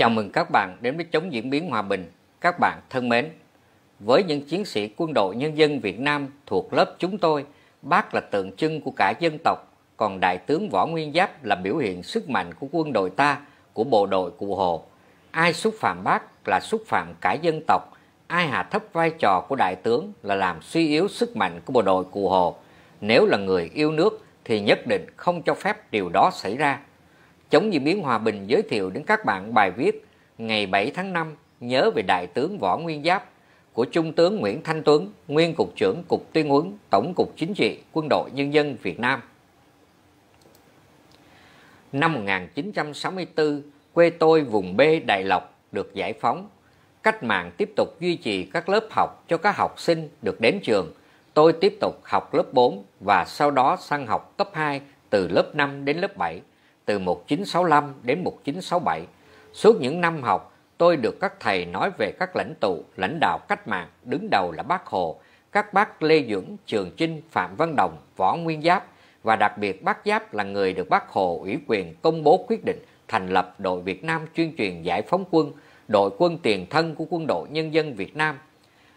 Chào mừng các bạn đến với Chống Diễn biến Hòa bình. Các bạn thân mến, với những chiến sĩ quân đội nhân dân Việt Nam thuộc lớp chúng tôi, bác là tượng trưng của cả dân tộc, còn Đại tướng Võ Nguyên Giáp là biểu hiện sức mạnh của quân đội ta, của bộ đội cụ Hồ. Ai xúc phạm bác là xúc phạm cả dân tộc, ai hạ thấp vai trò của Đại tướng là làm suy yếu sức mạnh của bộ đội cụ Hồ. Nếu là người yêu nước thì nhất định không cho phép điều đó xảy ra Chống diễn biến hòa bình giới thiệu đến các bạn bài viết Ngày 7 tháng 5 nhớ về Đại tướng Võ Nguyên Giáp của Trung tướng Nguyễn Thanh Tuấn, Nguyên Cục trưởng Cục Tuyên huấn Tổng cục Chính trị Quân đội Nhân dân Việt Nam. Năm 1964, quê tôi vùng B Đại Lộc được giải phóng. Cách mạng tiếp tục duy trì các lớp học cho các học sinh được đến trường. Tôi tiếp tục học lớp 4 và sau đó sang học cấp 2 từ lớp 5 đến lớp 7 từ 1965 đến 1967, suốt những năm học, tôi được các thầy nói về các lãnh tụ, lãnh đạo cách mạng, đứng đầu là bác Hồ, các bác Lê Dưỡng, Trường Chinh, Phạm Văn Đồng, Võ Nguyên Giáp và đặc biệt bác Giáp là người được bác Hồ ủy quyền công bố quyết định thành lập đội Việt Nam chuyên truyền giải phóng quân, đội quân tiền thân của quân đội nhân dân Việt Nam.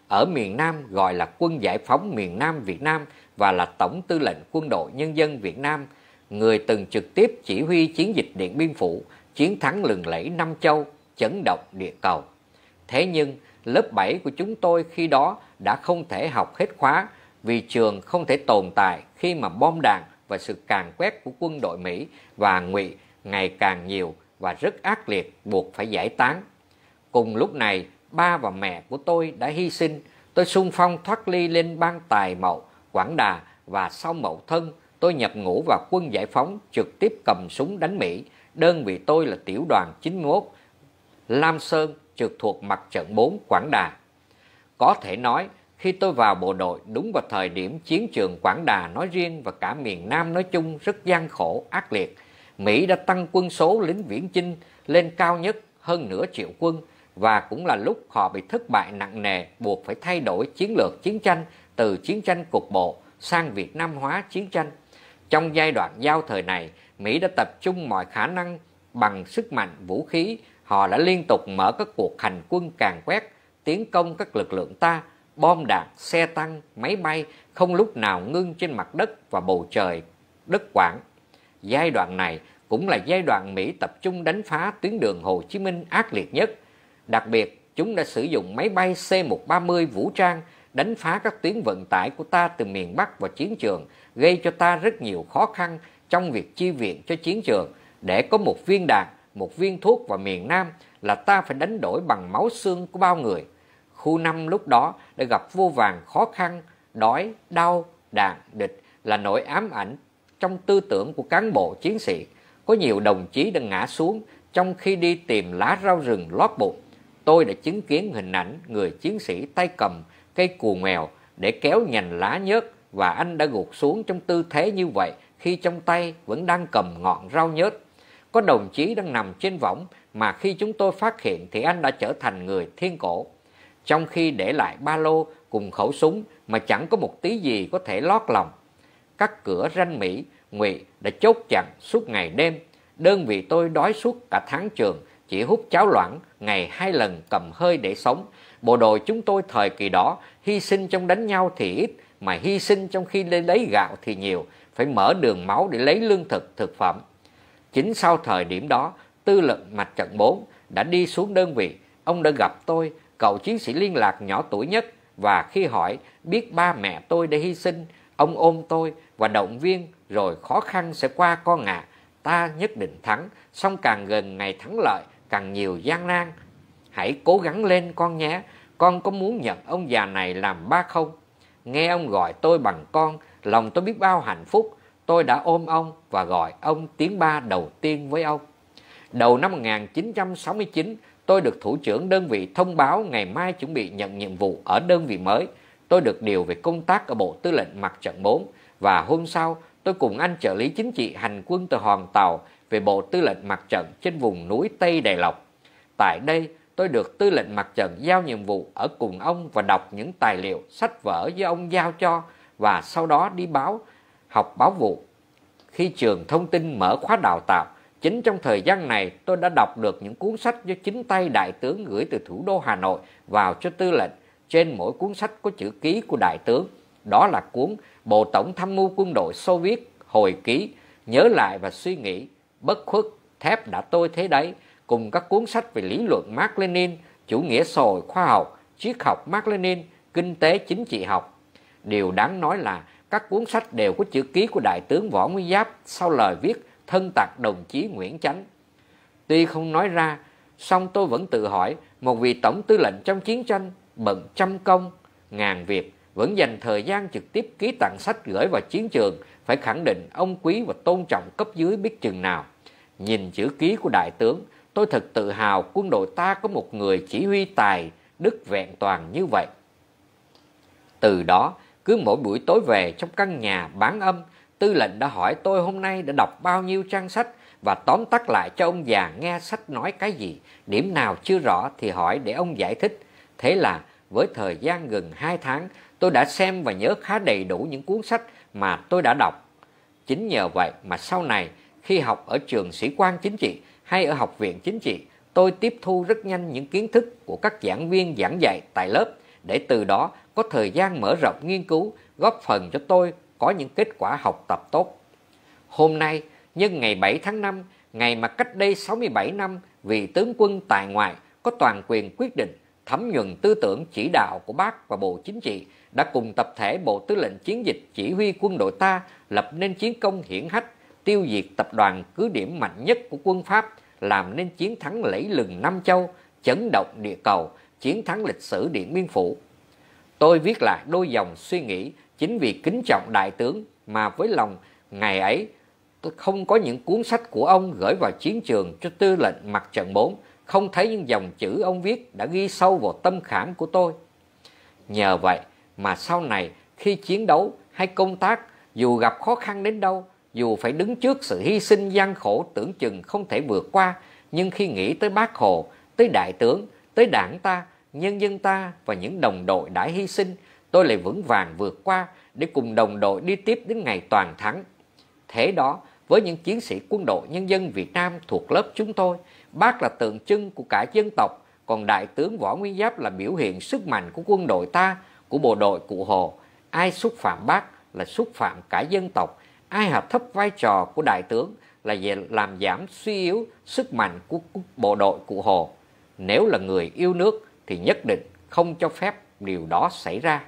Ở miền Nam gọi là quân giải phóng miền Nam Việt Nam và là tổng tư lệnh quân đội nhân dân Việt Nam – người từng trực tiếp chỉ huy chiến dịch Điện Biên Phủ, chiến thắng lừng lẫy Nam Châu, chấn động địa cầu. Thế nhưng, lớp 7 của chúng tôi khi đó đã không thể học hết khóa vì trường không thể tồn tại khi mà bom đạn và sự càn quét của quân đội Mỹ và Ngụy ngày càng nhiều và rất ác liệt buộc phải giải tán. Cùng lúc này, ba và mẹ của tôi đã hy sinh, tôi sung phong thoát ly lên ban tài mậu, Quảng Đà và sau mậu thân tôi nhập ngũ vào quân giải phóng, trực tiếp cầm súng đánh Mỹ. Đơn vị tôi là tiểu đoàn 91, Lam Sơn trực thuộc mặt trận 4 Quảng Đà. Có thể nói, khi tôi vào bộ đội đúng vào thời điểm chiến trường Quảng Đà nói riêng và cả miền Nam nói chung rất gian khổ, ác liệt. Mỹ đã tăng quân số lính viễn chinh lên cao nhất hơn nửa triệu quân và cũng là lúc họ bị thất bại nặng nề buộc phải thay đổi chiến lược chiến tranh từ chiến tranh cục bộ sang Việt Nam hóa chiến tranh trong giai đoạn giao thời này, Mỹ đã tập trung mọi khả năng bằng sức mạnh vũ khí, họ đã liên tục mở các cuộc hành quân càn quét, tiến công các lực lượng ta, bom đạn, xe tăng, máy bay không lúc nào ngưng trên mặt đất và bầu trời đất Quảng. Giai đoạn này cũng là giai đoạn Mỹ tập trung đánh phá tuyến đường Hồ Chí Minh ác liệt nhất. Đặc biệt, chúng đã sử dụng máy bay C-130 vũ trang đánh phá các tuyến vận tải của ta từ miền Bắc vào chiến trường, gây cho ta rất nhiều khó khăn trong việc chi viện cho chiến trường. Để có một viên đạn, một viên thuốc vào miền Nam là ta phải đánh đổi bằng máu xương của bao người. Khu năm lúc đó đã gặp vô vàng khó khăn, đói, đau, đạn, địch là nỗi ám ảnh trong tư tưởng của cán bộ chiến sĩ. Có nhiều đồng chí đã ngã xuống trong khi đi tìm lá rau rừng lót bụng. Tôi đã chứng kiến hình ảnh người chiến sĩ tay cầm cây cù mèo để kéo nhành lá nhớt và anh đã gục xuống trong tư thế như vậy khi trong tay vẫn đang cầm ngọn rau nhớt. Có đồng chí đang nằm trên võng mà khi chúng tôi phát hiện thì anh đã trở thành người thiên cổ. Trong khi để lại ba lô cùng khẩu súng mà chẳng có một tí gì có thể lót lòng. Các cửa ranh Mỹ, Ngụy đã chốt chặn suốt ngày đêm. Đơn vị tôi đói suốt cả tháng trường, chỉ hút cháo loãng, ngày hai lần cầm hơi để sống, Bộ đội chúng tôi thời kỳ đó hy sinh trong đánh nhau thì ít, mà hy sinh trong khi lên lấy gạo thì nhiều, phải mở đường máu để lấy lương thực, thực phẩm. Chính sau thời điểm đó, tư lệnh mặt trận 4 đã đi xuống đơn vị, ông đã gặp tôi, cậu chiến sĩ liên lạc nhỏ tuổi nhất và khi hỏi biết ba mẹ tôi đã hy sinh, ông ôm tôi và động viên rồi khó khăn sẽ qua con ạ. À. Ta nhất định thắng, song càng gần ngày thắng lợi càng nhiều gian nan hãy cố gắng lên con nhé, con có muốn nhận ông già này làm ba không? Nghe ông gọi tôi bằng con, lòng tôi biết bao hạnh phúc, tôi đã ôm ông và gọi ông tiếng ba đầu tiên với ông. Đầu năm 1969, tôi được thủ trưởng đơn vị thông báo ngày mai chuẩn bị nhận nhiệm vụ ở đơn vị mới. Tôi được điều về công tác ở Bộ Tư lệnh Mặt trận 4 và hôm sau tôi cùng anh trợ lý chính trị hành quân từ Hòn Tàu về Bộ Tư lệnh Mặt trận trên vùng núi Tây Đài Lộc. Tại đây, tôi được tư lệnh mặt trận giao nhiệm vụ ở cùng ông và đọc những tài liệu, sách vở do ông giao cho và sau đó đi báo, học báo vụ. Khi trường thông tin mở khóa đào tạo, chính trong thời gian này tôi đã đọc được những cuốn sách do chính tay đại tướng gửi từ thủ đô Hà Nội vào cho tư lệnh. Trên mỗi cuốn sách có chữ ký của đại tướng, đó là cuốn Bộ Tổng Tham mưu Quân đội Xô Viết, Hồi ký, Nhớ lại và suy nghĩ, bất khuất, thép đã tôi thế đấy, cùng các cuốn sách về lý luận Mark Lenin, chủ nghĩa xã hội khoa học, triết học Mark Lenin, kinh tế chính trị học. Điều đáng nói là các cuốn sách đều có chữ ký của Đại tướng Võ Nguyên Giáp sau lời viết thân tạc đồng chí Nguyễn Chánh. Tuy không nói ra, song tôi vẫn tự hỏi một vị tổng tư lệnh trong chiến tranh bận trăm công, ngàn việc vẫn dành thời gian trực tiếp ký tặng sách gửi vào chiến trường phải khẳng định ông quý và tôn trọng cấp dưới biết chừng nào. Nhìn chữ ký của đại tướng, Tôi thật tự hào quân đội ta có một người chỉ huy tài, đức vẹn toàn như vậy. Từ đó, cứ mỗi buổi tối về trong căn nhà bán âm, tư lệnh đã hỏi tôi hôm nay đã đọc bao nhiêu trang sách và tóm tắt lại cho ông già nghe sách nói cái gì, điểm nào chưa rõ thì hỏi để ông giải thích. Thế là với thời gian gần hai tháng, tôi đã xem và nhớ khá đầy đủ những cuốn sách mà tôi đã đọc. Chính nhờ vậy mà sau này khi học ở trường sĩ quan chính trị, hay ở Học viện Chính trị, tôi tiếp thu rất nhanh những kiến thức của các giảng viên giảng dạy tại lớp để từ đó có thời gian mở rộng nghiên cứu, góp phần cho tôi có những kết quả học tập tốt. Hôm nay, nhân ngày 7 tháng 5, ngày mà cách đây 67 năm, vị tướng quân tại ngoại có toàn quyền quyết định thấm nhuận tư tưởng chỉ đạo của bác và Bộ Chính trị đã cùng tập thể Bộ Tư lệnh Chiến dịch chỉ huy quân đội ta lập nên chiến công hiển hách tiêu diệt tập đoàn cứ điểm mạnh nhất của quân Pháp, làm nên chiến thắng lẫy lừng Nam Châu, chấn động địa cầu, chiến thắng lịch sử Điện Biên Phủ. Tôi viết là đôi dòng suy nghĩ chính vì kính trọng đại tướng mà với lòng ngày ấy tôi không có những cuốn sách của ông gửi vào chiến trường cho tư lệnh mặt trận 4, không thấy những dòng chữ ông viết đã ghi sâu vào tâm khảm của tôi. Nhờ vậy mà sau này khi chiến đấu hay công tác dù gặp khó khăn đến đâu dù phải đứng trước sự hy sinh gian khổ tưởng chừng không thể vượt qua, nhưng khi nghĩ tới bác Hồ, tới đại tướng, tới đảng ta, nhân dân ta và những đồng đội đã hy sinh, tôi lại vững vàng vượt qua để cùng đồng đội đi tiếp đến ngày toàn thắng. Thế đó, với những chiến sĩ quân đội nhân dân Việt Nam thuộc lớp chúng tôi, bác là tượng trưng của cả dân tộc, còn đại tướng Võ Nguyên Giáp là biểu hiện sức mạnh của quân đội ta, của bộ đội cụ Hồ. Ai xúc phạm bác là xúc phạm cả dân tộc, Ai hạ thấp vai trò của đại tướng là về làm giảm suy yếu sức mạnh của bộ đội cụ Hồ. Nếu là người yêu nước thì nhất định không cho phép điều đó xảy ra.